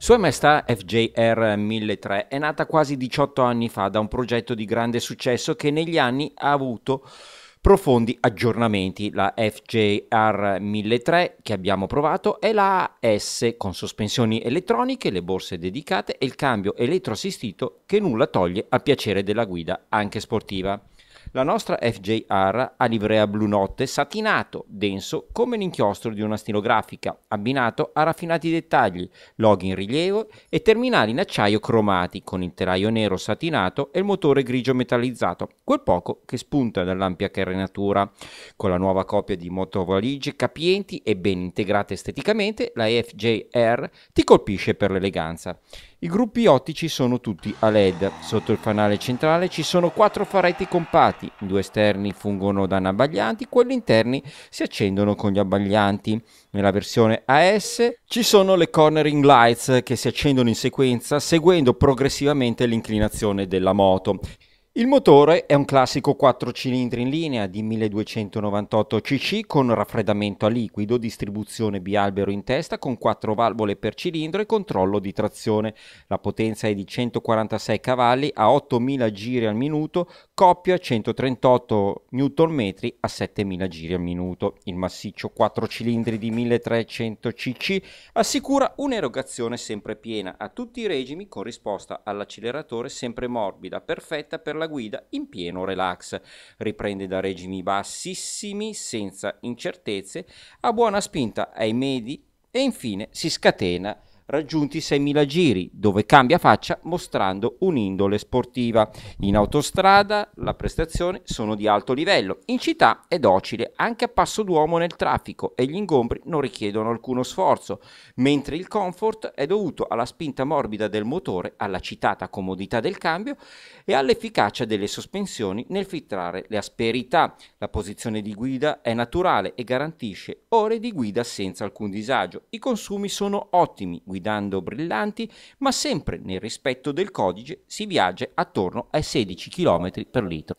Sua Maestà FJR 1003 è nata quasi 18 anni fa da un progetto di grande successo che negli anni ha avuto profondi aggiornamenti, la FJR 1003 che abbiamo provato è la AS con sospensioni elettroniche, le borse dedicate e il cambio elettroassistito che nulla toglie al piacere della guida anche sportiva. La nostra FJR ha livrea blu notte satinato, denso come l'inchiostro di una stilografica, abbinato a raffinati dettagli, log in rilievo e terminali in acciaio cromati con il telaio nero satinato e il motore grigio metallizzato, quel poco che spunta dall'ampia carenatura. Con la nuova coppia di motovaligie capienti e ben integrate esteticamente, la FJR ti colpisce per l'eleganza. I gruppi ottici sono tutti a LED. Sotto il fanale centrale ci sono quattro faretti compatti, i due esterni fungono da abbaglianti, quelli interni si accendono con gli abbaglianti. Nella versione AS ci sono le cornering lights che si accendono in sequenza seguendo progressivamente l'inclinazione della moto. Il motore è un classico 4 cilindri in linea di 1298 cc con raffreddamento a liquido, distribuzione bialbero in testa con 4 valvole per cilindro e controllo di trazione. La potenza è di 146 cavalli a 8000 giri al minuto coppia 138 Nm a 7000 giri al minuto. Il massiccio 4 cilindri di 1300 cc assicura un'erogazione sempre piena a tutti i regimi con risposta all'acceleratore sempre morbida, perfetta per la guida in pieno relax. Riprende da regimi bassissimi senza incertezze, a buona spinta ai medi e infine si scatena raggiunti 6.000 giri, dove cambia faccia mostrando un'indole sportiva. In autostrada la prestazione sono di alto livello, in città è docile anche a passo d'uomo nel traffico e gli ingombri non richiedono alcuno sforzo, mentre il comfort è dovuto alla spinta morbida del motore, alla citata comodità del cambio e all'efficacia delle sospensioni nel filtrare le asperità. La posizione di guida è naturale e garantisce ore di guida senza alcun disagio. I consumi sono ottimi, guidando brillanti, ma sempre nel rispetto del codice si viaggia attorno ai 16 km per litro.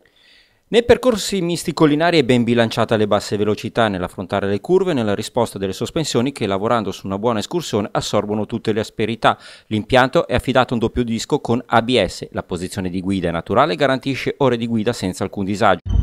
Nei percorsi misti collinari è ben bilanciata le basse velocità nell'affrontare le curve e nella risposta delle sospensioni che lavorando su una buona escursione assorbono tutte le asperità. L'impianto è affidato a un doppio disco con ABS, la posizione di guida è naturale e garantisce ore di guida senza alcun disagio.